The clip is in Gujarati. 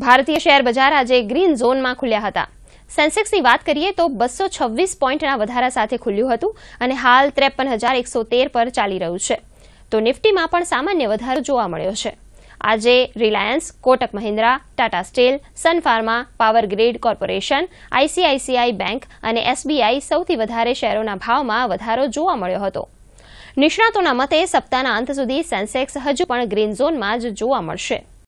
ભારતીય શેર બજાર આજે ગ્રીન ઝોનમાં ખુલ્યા હતા સેન્સેક્સની વાત કરીએ તો બસો છવ્વીસ પોઈન્ટના વધારા સાથે ખુલ્યું હતું અને હાલ ત્રેપન હજાર એકસો તેર પર ચાલી રહ્યું છે તો નિફ્ટીમાં પણ સામાન્ય વધારો જોવા મળ્યો છે આજે Reliance Kotak Mahindra Tata Steel Sun Pharma Power Grid Corporation ICICI Bank અને એસબીઆઈ સૌથી વધારે શેરોના ભાવમાં વધારો જોવા મળ્યો હતો નિષ્ણાતોના મતે સપ્તાહના અંત સુધી સેન્સેક્સ હજુ પણ ગ્રીન ઝોનમાં જ જોવા મળશે